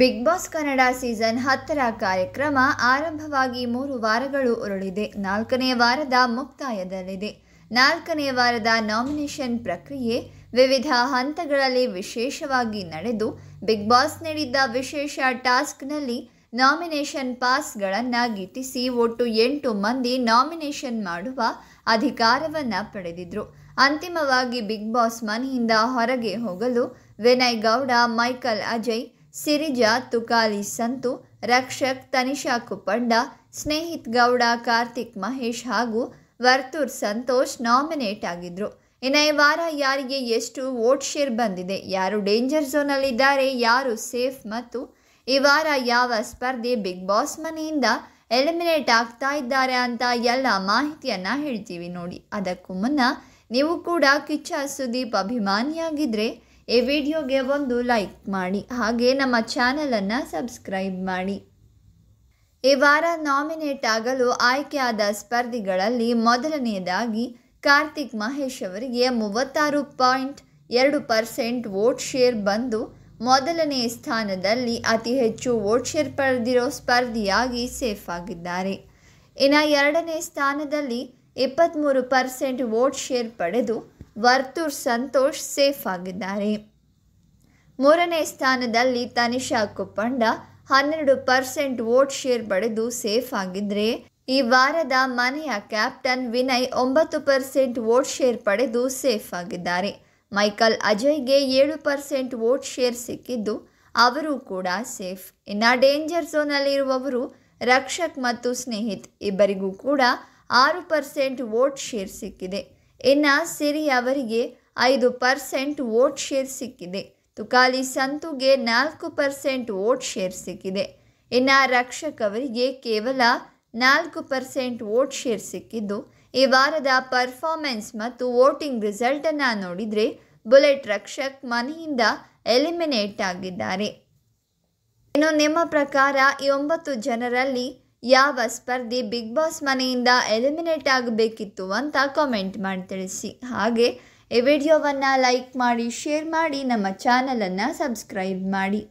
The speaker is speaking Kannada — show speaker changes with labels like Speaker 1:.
Speaker 1: ಬಿಗ್ ಬಾಸ್ ಕನ್ನಡ ಸೀಸನ್ ಹತ್ತರ ಕಾರ್ಯಕ್ರಮ ಆರಂಭವಾಗಿ ಮೂರು ವಾರಗಳು ಉರುಳಿದೆ ನಾಲ್ಕನೇ ವಾರದ ಮುಕ್ತಾಯದಲ್ಲಿದೆ ನಾಲ್ಕನೇ ವಾರದ ನಾಮಿನೇಷನ್ ಪ್ರಕ್ರಿಯೆ ವಿವಿಧ ಹಂತಗಳಲ್ಲಿ ವಿಶೇಷವಾಗಿ ನಡೆದು ಬಿಗ್ ಬಾಸ್ ನೀಡಿದ್ದ ವಿಶೇಷ ಟಾಸ್ಕ್ನಲ್ಲಿ ನಾಮಿನೇಷನ್ ಪಾಸ್ಗಳನ್ನು ಗಿಟ್ಟಿಸಿ ಒಟ್ಟು ಎಂಟು ಮಂದಿ ನಾಮಿನೇಷನ್ ಮಾಡುವ ಅಧಿಕಾರವನ್ನು ಪಡೆದಿದ್ರು ಅಂತಿಮವಾಗಿ ಬಿಗ್ ಬಾಸ್ ಮನೆಯಿಂದ ಹೊರಗೆ ಹೋಗಲು ವಿನಯ್ ಗೌಡ ಮೈಕಲ್ ಅಜಯ್ ಸಿರಿಜಾ ತುಕಾಲಿ ಸಂತು ರಕ್ಷಕ್ ತನಿಷಾ ಕುಪ್ಪಂಡ ಸ್ನೇಹಿತ್ ಗೌಡ ಕಾರ್ತಿಕ್ ಮಹೇಶ್ ಹಾಗೂ ವರ್ತೂರ್ ಸಂತೋಷ್ ನಾಮಿನೇಟ್ ಆಗಿದ್ರು ಇನ್ನು ಈ ವಾರ ಯಾರಿಗೆ ಎಷ್ಟು ವೋಟ್ ಶೇರ್ ಬಂದಿದೆ ಯಾರು ಡೇಂಜರ್ ಝೋನಲ್ಲಿದ್ದಾರೆ ಯಾರು ಸೇಫ್ ಮತ್ತು ಈ ವಾರ ಯಾವ ಸ್ಪರ್ಧೆ ಬಿಗ್ ಬಾಸ್ ಮನೆಯಿಂದ ಎಲಿಮಿನೇಟ್ ಆಗ್ತಾ ಇದ್ದಾರೆ ಅಂತ ಎಲ್ಲ ಮಾಹಿತಿಯನ್ನು ಹೇಳ್ತೀವಿ ನೋಡಿ ಅದಕ್ಕೂ ಮುನ್ನ ನೀವು ಕೂಡ ಕಿಚ್ಚ ಸುದೀಪ್ ಅಭಿಮಾನಿಯಾಗಿದ್ದರೆ ಈ ವಿಡಿಯೋಗೆ ಒಂದು ಲೈಕ್ ಮಾಡಿ ಹಾಗೆ ನಮ್ಮ ಚಾನಲನ್ನು ಸಬ್ಸ್ಕ್ರೈಬ್ ಮಾಡಿ ಈ ವಾರ ನಾಮಿನೇಟ್ ಆಗಲು ಆಯ್ಕೆಯಾದ ಸ್ಪರ್ಧಿಗಳಲ್ಲಿ ಮೊದಲನೆಯದಾಗಿ ಕಾರ್ತಿಕ್ ಮಹೇಶ್ ಅವರಿಗೆ ಮೂವತ್ತಾರು ಪಾಯಿಂಟ್ ಎರಡು ಪರ್ಸೆಂಟ್ ವೋಟ್ ಶೇರ್ ಬಂದು ಮೊದಲನೇ ಸ್ಥಾನದಲ್ಲಿ ಅತಿ ಹೆಚ್ಚು ವೋಟ್ ಶೇರ್ ಪಡೆದಿರೋ ಸ್ಪರ್ಧಿಯಾಗಿ ಸೇಫ್ ಆಗಿದ್ದಾರೆ ಇನ್ನು ಎರಡನೇ ಸ್ಥಾನದಲ್ಲಿ ಇಪ್ಪತ್ತ್ಮೂರು ಪರ್ಸೆಂಟ್ ವೋಟ್ ಶೇರ್ ಪಡೆದು ವರ್ತೂರ್ ಸಂತೋಷ್ ಸೇಫ್ ಆಗಿದ್ದಾರೆ ಮೂರನೇ ಸ್ಥಾನದಲ್ಲಿ ತನಿಷಾ ಕುಪ್ಪಂಡ ಹನ್ನೆರಡು ಪರ್ಸೆಂಟ್ ವೋಟ್ ಶೇರ್ ಪಡೆದು ಸೇಫ್ ಆಗಿದ್ರೆ ಈ ವಾರದ ಮನೆಯ ಕ್ಯಾಪ್ಟನ್ ವಿನಯ್ ಒಂಬತ್ತು ಪರ್ಸೆಂಟ್ ವೋಟ್ ಶೇರ್ ಪಡೆದು ಸೇಫ್ ಆಗಿದ್ದಾರೆ ಮೈಕಲ್ ಅಜಯ್ಗೆ ಏಳು ಪರ್ಸೆಂಟ್ ವೋಟ್ ಶೇರ್ ಸಿಕ್ಕಿದ್ದು ಅವರು ಕೂಡ ಸೇಫ್ ಇನ್ನು ಡೇಂಜರ್ ಝೋನಲ್ಲಿರುವವರು ರಕ್ಷಕ್ ಮತ್ತು ಸ್ನೇಹಿತ್ ಇಬ್ಬರಿಗೂ ಕೂಡ ಆರು ಪರ್ಸೆಂಟ್ ವೋಟ್ ಶೇರ್ ಸಿಕ್ಕಿದೆ ಇನ್ನು ಸಿರಿ ಅವರಿಗೆ ಐದು ಪರ್ಸೆಂಟ್ ವೋಟ್ ಶೇರ್ ಸಿಕ್ಕಿದೆ ತುಕಾಲಿ ಸಂತುಗೆ ನಾಲ್ಕು ಪರ್ಸೆಂಟ್ ವೋಟ್ ಶೇರ್ ಸಿಕ್ಕಿದೆ ಇನ್ನು ರಕ್ಷಕವರಿಗೆ ಕೇವಲ ನಾಲ್ಕು ಪರ್ಸೆಂಟ್ ವೋಟ್ ಶೇರ್ ಸಿಕ್ಕಿದ್ದು ಈ ವಾರದ ಪರ್ಫಾರ್ಮೆನ್ಸ್ ಮತ್ತು ವೋಟಿಂಗ್ ರಿಸಲ್ಟನ್ನು ನೋಡಿದರೆ ಬುಲೆಟ್ ರಕ್ಷಕ್ ಮನೆಯಿಂದ ಎಲಿಮಿನೇಟ್ ಆಗಿದ್ದಾರೆ ಇನ್ನು ನಿಮ್ಮ ಪ್ರಕಾರ ಈ ಒಂಬತ್ತು ಜನರಲ್ಲಿ ಯಾವ ಸ್ಪರ್ಧಿ ಬಿಗ್ ಬಾಸ್ ಮನೆಯಿಂದ ಎಲಿಮಿನೇಟ್ ಆಗಬೇಕಿತ್ತು ಅಂತ ಕಾಮೆಂಟ್ ಮಾಡಿ ತಿಳಿಸಿ ಹಾಗೆ ಈ ವಿಡಿಯೋವನ್ನು ಲೈಕ್ ಮಾಡಿ ಶೇರ್ ಮಾಡಿ ನಮ್ಮ ಚಾನಲನ್ನು ಸಬ್ಸ್ಕ್ರೈಬ್ ಮಾಡಿ